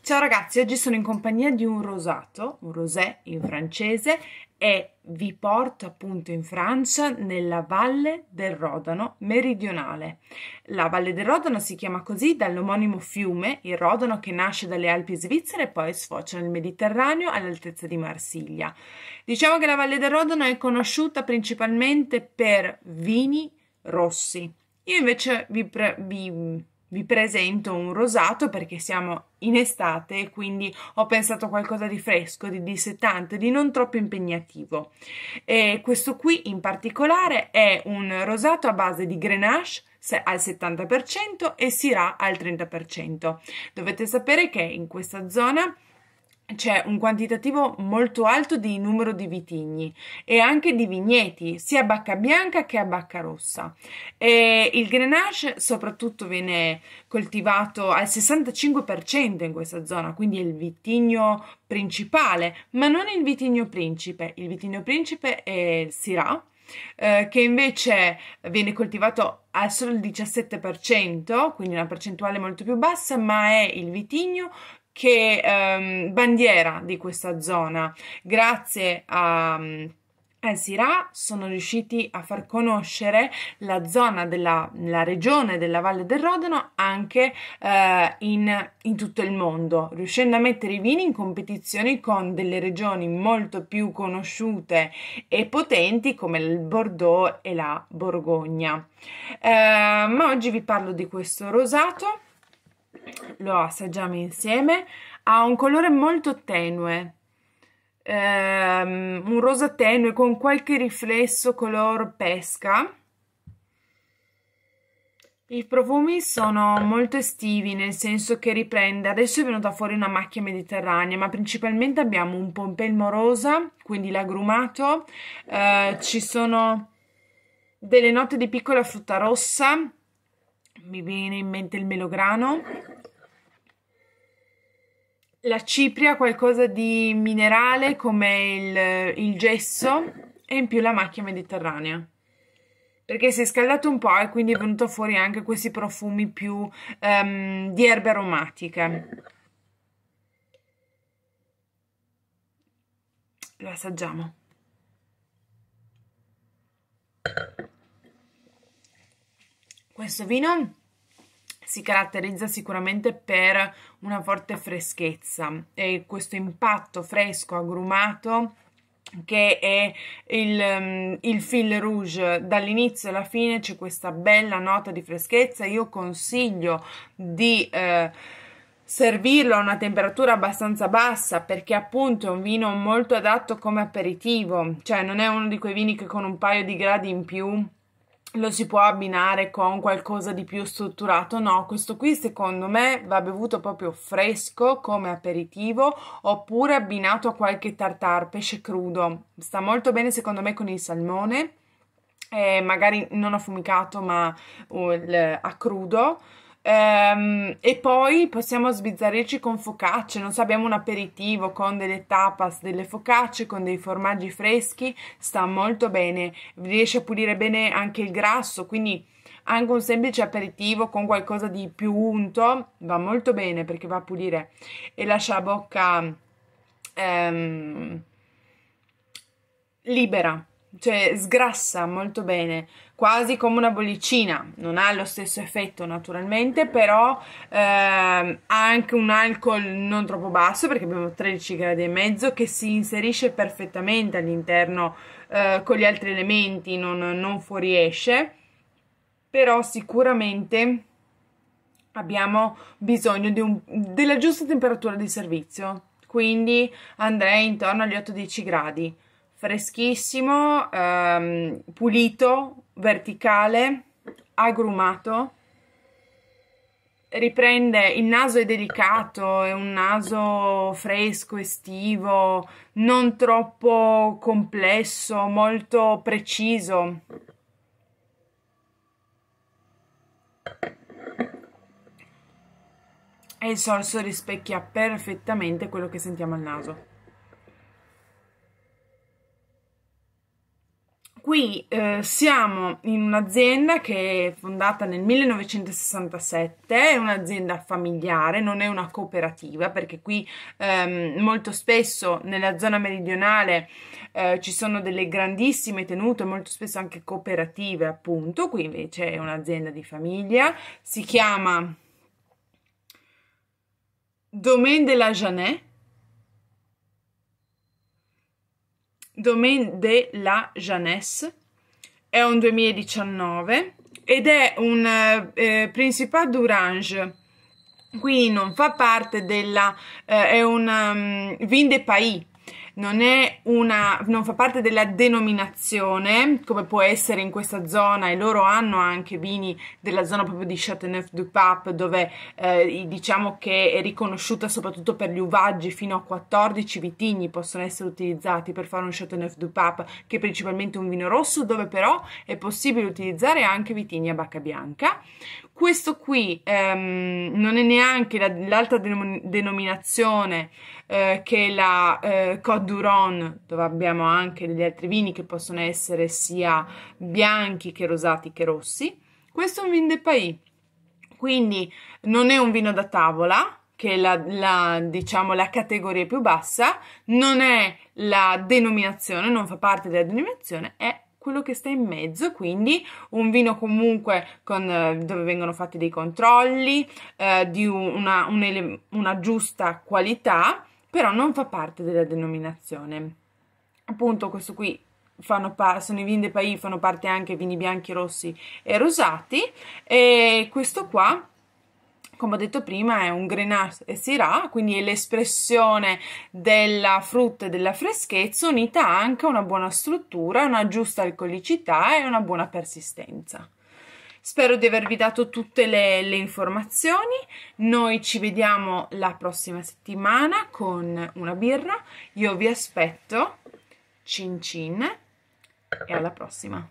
Ciao ragazzi, oggi sono in compagnia di un rosato, un rosé in francese e vi porto appunto in Francia nella Valle del Rodano meridionale. La Valle del Rodano si chiama così dall'omonimo fiume, il Rodano che nasce dalle Alpi svizzere e poi sfocia nel Mediterraneo all'altezza di Marsiglia. Diciamo che la Valle del Rodano è conosciuta principalmente per vini rossi. Io invece vi, pre- vi vi presento un rosato perché siamo in estate e quindi ho pensato qualcosa di fresco, di dissettante, di non troppo impegnativo. E questo qui in particolare è un rosato a base di Grenache al 70% e Syrah al 30%. Dovete sapere che in questa zona c'è un quantitativo molto alto di numero di vitigni e anche di vigneti, sia a bacca bianca che a bacca rossa. E il Grenache soprattutto viene coltivato al 65% in questa zona, quindi è il vitigno principale, ma non il vitigno principe. Il vitigno principe è il Syrah, eh, che invece viene coltivato al solo il 17%, quindi una percentuale molto più bassa, ma è il vitigno che ehm, bandiera di questa zona. Grazie a mm, al sono riusciti a far conoscere la zona della la regione della Valle del Rodano anche eh, in, in tutto il mondo, riuscendo a mettere i vini in competizione con delle regioni molto più conosciute e potenti come il Bordeaux e la Borgogna. Eh, ma oggi vi parlo di questo rosato lo assaggiamo insieme, ha un colore molto tenue, ehm, un rosa tenue con qualche riflesso color pesca. I profumi sono molto estivi, nel senso che riprende, adesso è venuta fuori una macchia mediterranea, ma principalmente abbiamo un pompelmo rosa, quindi lagrumato, eh, ci sono delle note di piccola frutta rossa, mi viene in mente il melograno, la cipria qualcosa di minerale come il, il gesso e in più la macchia mediterranea perché si è scaldato un po' e quindi è venuto fuori anche questi profumi più um, di erbe aromatiche. Lo assaggiamo. Questo vino si caratterizza sicuramente per una forte freschezza e questo impatto fresco, agrumato che è il, mm, il, fil rouge dall'inizio alla fine c'è questa bella nota di freschezza io consiglio di eh, servirlo a una temperatura abbastanza bassa perché appunto è un vino molto adatto come aperitivo cioè non è uno di quei vini che con un paio di gradi in più lo si può abbinare con qualcosa di più strutturato, no, questo qui secondo me va bevuto proprio fresco come aperitivo oppure abbinato a qualche tartar, pesce crudo, sta molto bene secondo me con il salmone, eh, magari non affumicato ma uh, a crudo, Ehm, e poi possiamo sbizzarrirci con focacce, non so, abbiamo un aperitivo con delle tapas, delle focacce, con dei formaggi freschi, sta molto bene, riesce a pulire bene anche il grasso, quindi anche un semplice aperitivo con qualcosa di più unto va molto bene perché va a pulire e lascia la bocca ehm, libera, cioè sgrassa molto bene quasi come una bollicina, non ha lo stesso effetto naturalmente, però ehm, ha anche un alcol non troppo basso perché abbiamo 13 gradi e mezzo che si inserisce perfettamente all'interno eh, con gli altri elementi, non, non fuoriesce, però sicuramente abbiamo bisogno un, della giusta temperatura di servizio, quindi andrei intorno agli 8-10 gradi. Freschissimo, ehm, pulito, verticale, agrumato, riprende il naso è delicato, è un naso fresco, estivo, non troppo complesso, molto preciso. E il sorso rispecchia perfettamente quello che sentiamo al naso. qui eh, siamo in un'azienda che è fondata nel 1967, è un'azienda familiare, non è una cooperativa, perché qui ehm, molto spesso nella zona meridionale eh, ci sono delle grandissime tenute, molto spesso anche cooperative, appunto. Qui invece è un'azienda di famiglia, si chiama Domaine de la Janet Domaine de la Jeunesse, è un 2019 ed è un eh, eh Principat d'Orange, quindi non fa parte della, eh, è un um, Vin de Pays, non è una, non fa parte della denominazione, come può essere in questa zona, e loro hanno anche vini della zona proprio di Châteauneuf-du-Pape, dove eh, diciamo che è riconosciuta soprattutto per gli uvaggi, fino a 14 vitigni possono essere utilizzati per fare un Châteauneuf-du-Pape, che è principalmente un vino rosso, dove però è possibile utilizzare anche vitigni a bacca bianca. Questo qui ehm, non è neanche la, l'altra denom- denominazione eh, che la eh, Côte d'Uron, dove abbiamo anche degli altri vini che possono essere sia bianchi che rosati che rossi. Questo è un vin de pays, quindi non è un vino da tavola, che è la, la, diciamo, la categoria più bassa, non è la denominazione, non fa parte della denominazione, è quello che sta in mezzo, quindi un vino comunque con, eh, dove vengono fatti dei controlli, eh, di una, un una giusta qualità però non fa parte della denominazione. Appunto, questo qui fanno par- sono i vini de Pays, fanno parte anche vini bianchi, rossi e rosati, e questo qua come ho detto prima, è un grenache e syrah, quindi è l'espressione della frutta e della freschezza unita anche a una buona struttura, una giusta alcolicità e una buona persistenza. Spero di avervi dato tutte le, le informazioni, noi ci vediamo la prossima settimana con una birra, io vi aspetto, cin cin e alla prossima!